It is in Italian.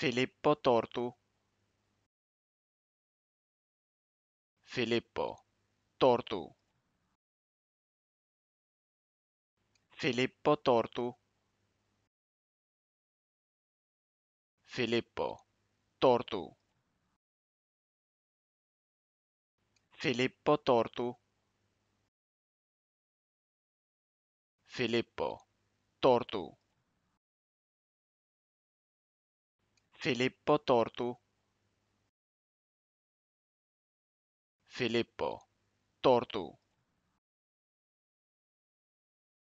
Filippo Tortu Filippo Tortu Filippo Tortu Filippo Tortu Filippo Tortu Filippo Tortu Filippo, tortu. Filippo Tortu Filippo Tortu